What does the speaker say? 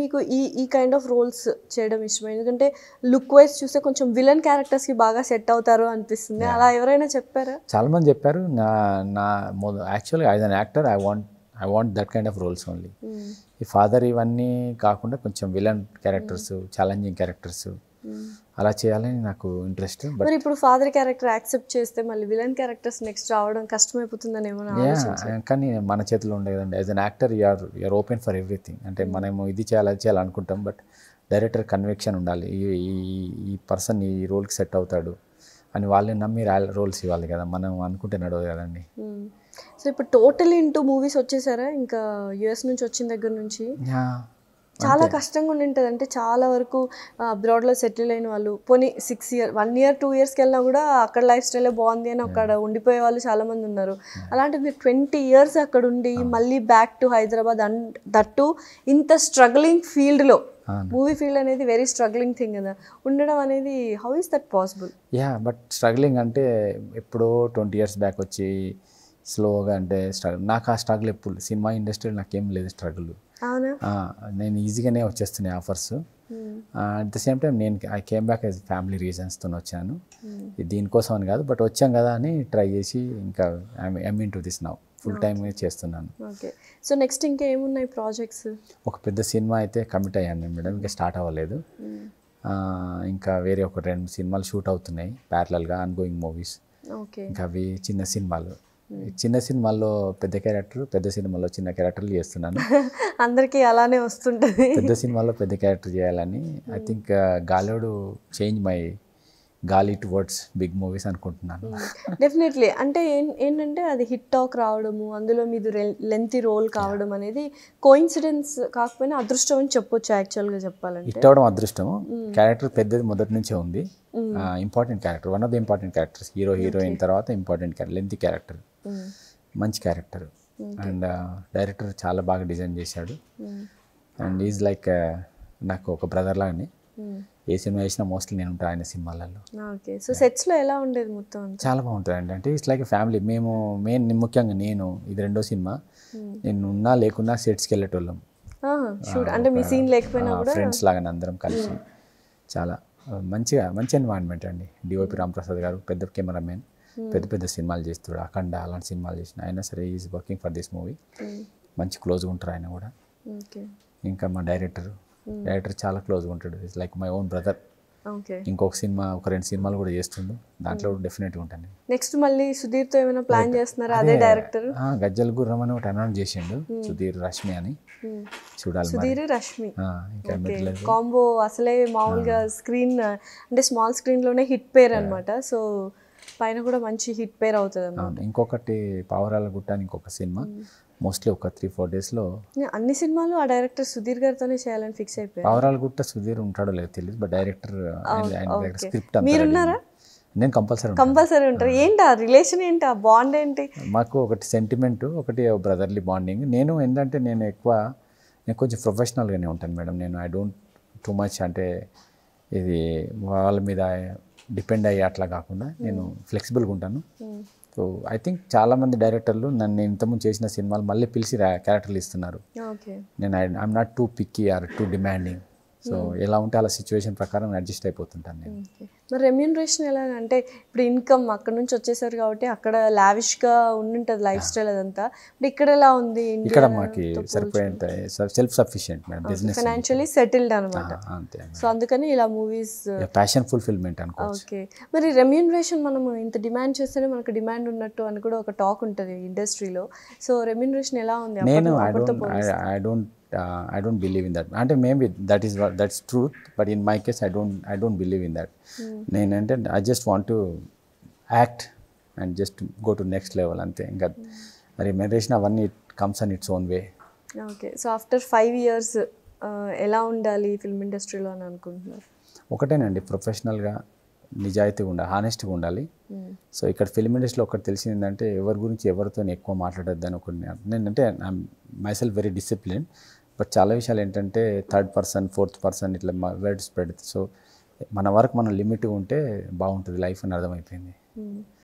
మీకు ఈ ఈ కైండ్ ఆఫ్ రోల్స్ చేయడం ఇష్టం ఎందుకంటే లుక్ వైజ్ చూస్తే కొంచెం విలన్ క్యారెక్టర్స్కి బాగా సెట్ అవుతారు అనిపిస్తుంది అలా ఎవరైనా చెప్పారా చాలామంది చెప్పారు నా నా యాక్చువల్గా as an actor I want I want that kind of roles only ఈ ఫాదర్ ఇవన్నీ కాకుండా కొంచెం విలన్ క్యారెక్టర్స్ ఛాలెంజింగ్ క్యారెక్టర్స్ అలా చేయాలని నాకు ఇంట్రెస్ట్ ఇప్పుడు ఫాదర్ క్యారెక్టర్ యాక్సెప్ట్ చేస్తే మళ్ళీ విలన్ క్యారెక్టర్స్ నెక్స్ట్ రావడం కష్టమైపోతుందని కానీ మన చేతిలో ఉండే కదండి as an actor you're you're open for everything అంటే hmm. మనము ఇది చేయాలి అది చేయాలనుకుంటాం బట్ డైరెక్టర్ కన్విక్షన్ ఉండాలి ఈ ఈ పర్సన్ ఈ రోల్కి సెట్ అవుతాడు అని వాళ్ళని నమ్మి రోల్స్ ఇవ్వాలి కదా మనం అనుకుంటే నడవదు కదండి సో hmm. ఇప్పుడు టోటల్ ఇంటూ మూవీస్ వచ్చేసారా ఇంకా యుఎస్ నుంచి వచ్చిన దగ్గర నుంచి చాలా కష్టంగా ఉండి ఉంటుంది అంటే చాలా వరకు అబ్రాడ్లో సెటిల్ అయిన వాళ్ళు పోనీ six year one year two ఇయర్స్కి వెళ్ళినా కూడా అక్కడ లైఫ్ స్టైలే బాగుంది అని అక్కడ ఉండిపోయే వాళ్ళు చాలామంది ఉన్నారు అలాంటి మీరు ట్వంటీ ఇయర్స్ అక్కడ ఉండి మళ్ళీ back to Hyderabad and that ఇంత స్ట్రగ్లింగ్ ఫీల్డ్లో మూవీ ఫీల్డ్ అనేది వెరీ స్ట్రగ్లింగ్ థింగ్ కదా ఉండడం అనేది how is that possible yeah but struggling అంటే ఎప్పుడో ట్వంటీ ఇయర్స్ బ్యాక్ వచ్చి స్లోగా అంటే స్ట్రగుల్ నాకు ఆ స్ట్రగుల్ ఎప్పుడు సినిమా ఇండస్ట్రీలో నాకేం లేదు స్ట్రగుల్ నేను ఈజీగానే వచ్చేస్తున్నాయి offers hmm. At the same time నేను I came back as family రీజన్స్తో వచ్చాను hmm. దీనికోసం అని కాదు బట్ వచ్చాం కదా అని ట్రై చేసి ఇంకా I'm into this now full time చేస్తున్నాను సో నెక్స్ట్ ఇంకా ఏమున్నాయి ప్రాజెక్ట్స్ ఒక పెద్ద సినిమా అయితే కమిట్ అయ్యాను నేను మేడం ఇంకా స్టార్ట్ అవ్వలేదు hmm. ఇంకా వేరే ఒక రెండు సినిమాలు షూట్ అవుతున్నాయి ప్యారలల్గా అన్గోయింగ్ మూవీస్ ఇంకా అవి చిన్న సినిమాలు చిన్న సినిమాల్లో పెద్ద క్యారెక్టర్ పెద్ద సినిమాలో చిన్న క్యారెక్టర్లు చేస్తున్నాను అందరికీ అలానే వస్తుంటుంది పెద్ద సినిమాలో పెద్ద క్యారెక్టర్ చేయాలని I think Gaalodu change my గాలి టువర్డ్స్ బిగ్ మూవీస్ అనుకుంటున్నాను డెఫినెట్లీ hmm. అంటే ఏంటంటే అది హిట్ టాక్ రావడము అందులో మీరు లెంత్ రోల్ కావడం అనేది కోయిన్సిడెన్స్ కాకపోయినా అదృష్టం అని చెప్పొచ్చు యాక్చువల్గా చెప్పాలంటే హిట్ అవడం అదృష్టం క్యారెక్టర్ hmm. పెద్దది మొదటి నుంచే ఉంది important character one of the important characters hero heroine తర్వాత ఇంపార్టెంట్ లెంతి క్యారెక్టర్ మంచి క్యారెక్టర్ అండ్ డైరెక్టర్ చాలా బాగా డిజైన్ చేశాడు అండ్ ఈజ్ లైక్ నాకు ఒక బ్రదర్ లాగానే ఏ సినిమా వేసినా మోస్ట్లీ నేను ఉంటాను ఆయన సినిమాలలో ఓకే సో సెట్స్లో ఎలా ఉండేది మొత్తం చాలా బాగుంటుంది అండి అంటే ఇట్స్ లైక్ ఫ్యామిలీ మేము మెయిన్ ముఖ్యంగా నేను ఇది రెండో సినిమా నేను ఉన్నా లేకున్నా సెట్స్కి వెళ్ళేటోళ్ళం అంటే మీ సీన్ లేకపోయినా ఫ్రెండ్స్ లాగా అందరం కలిసి చాలా మంచిగా మంచి ఎన్వైరాన్మెంట్ అండి డిఓపి రామప్రసాద్ గారు పెద్ద కెమెరామెన్ Hmm. పెద్ద పెద్ద సినిమాలు చేస్తాడు అఖండ అలాంటి సినిమాలు చేసిన అయినా సరే is working for this movie మంచి క్లోజ్గా ఉంటారు ఆయన కూడా ఇంకా మా డైరెక్టర్ డైరెక్టర్ hmm. చాలా క్లోజ్గా ఉంటాడు it's like my own brother ఇంకొక సినిమా ఒక రెండు సినిమాలు కూడా చేస్తుండు దాంట్లో డెఫినెట్గా hmm. ఉంటాను నెక్స్ట్ మళ్ళీ సుధీర్తో ఏమైనా ప్లాన్ చేస్తున్నారా అదే డైరెక్టర్ గజ్జల్ గుర్రం అని ఒకటి అనౌన్స్ చేసిండు సుధీర్ రష్మి అని చూడాలి సుధీర్ రష్మి కాంబో అసలే మామూలుగా స్క్రీన్ అంటే స్మాల్ స్క్రీన్ లోనే హిట్ పేర్ అనమాట సో పైన కూడా మంచి హిట్ పేర్ అవుతుంది ఇంకొకటి పావరాల గుట్ట అని ఇంకొక సినిమా మోస్ట్లీ ఒక త్రీ ఫోర్ డేస్లో అన్ని సినిమాలు ఆ డైరెక్టర్ సుధీర్ గారితోనే చేయాలని ఫిక్స్ అయిపోయింది పావరాల గుట్ట సుధీర్ ఉంటాడో లేదో తెలియదు బట్ డైరెక్టర్ స్క్రిప్ట్ మీరు నేను కంపల్సరీ కంపల్సరీ ఉంటారు ఏంటి ఆ రిలేషన్ ఏంటి ఆ బాండ్ ఏంటి మాకు ఒకటి సెంటిమెంట్ ఒకటి బ్రదర్లీ బాండింగ్ నేను ఏంటంటే నేను ఎక్కువ నేను కొంచెం ప్రొఫెషనల్గానే ఉంటాను మేడం నేను ఐ డోంట్ టూ మచ్ అంటే ఇది వాళ్ళ మీద డిపెండ్ అయ్యే అట్లా కాకుండా నేను hmm. ఫ్లెక్సిబుల్గా ఉంటాను సో hmm. ఐ థింక్ చాలామంది డైరెక్టర్లు నన్ను ఇంతకుముందు చేసిన సినిమాలు మళ్ళీ పిలిచి క్యారెక్టర్లు ఇస్తున్నారు నేను I'm not too picky or too demanding so hmm. ఎలా ఉంటే అలా సిచ్యువేషన్ ప్రకారం అడ్జస్ట్ అయిపోతుంటాను నేను మరి రెమ్యూనరేషన్ ఎలా అంటే ఇప్పుడు ఇన్కమ్ అక్కడ నుంచి వచ్చేసారు కాబట్టి అక్కడ లావిష్గా ఉండుంటుంది లైఫ్ స్టైల్ అదంతా ఇప్పుడు ఇక్కడ ఎలా ఉంది ఇక్కడ మాకు సరిపోయేంత self sufficient madam business financially settled అనమాట అంతే సో అందుకని ఇలా మూవీస్ ప్యాషన్ ఫుల్ఫిల్మెంట్ అనుకో ఓకే మరి రెమ్యూనరేషన్ మనం ఇంత డిమాండ్ చేస్తేనే మనకు డిమాండ్ ఉన్నట్టు అని కూడా ఒక టాక్ ఉంటుంది ఇండస్ట్రీలో సో రెమ్యూనరేషన్ ఎలా ఉంది నేను I don't I don't believe in that అంటే maybe that is that's truth but in my case I don't I don't believe in that నేనంటే I just want to act and just go to next level అంతే ఇంకా hmm. మరి remuneration అవన్నీ it comes on its own way okay so after five years ఎలా ఉండాలి film ఇండస్ట్రీలో అని అనుకుంటున్నారు ఒకటేనండి ప్రొఫెషనల్గా నిజాయితీగా ఉండాలి హానెస్ట్గా ఉండాలి సో hmm. ఇక్కడ ఫిల్మ్ ఇండస్ట్రీలో ఒకటి తెలిసింది ఏంటంటే ఎవరి గురించి ఎవరితో ఎక్కువ మాట్లాడద్దు అని ఒకటి నేను అంటే my self very discipline but చాలా విషయాలు ఏంటంటే థర్డ్ పర్సన్ ఫోర్త్ పర్సన్ ఇట్లా వర్డ్ స్ప్రెడ్ సో మన వరకు మనం లిమిట్ ఉంటే బాగుంటుంది లైఫ్ అని అర్థమైపోయింది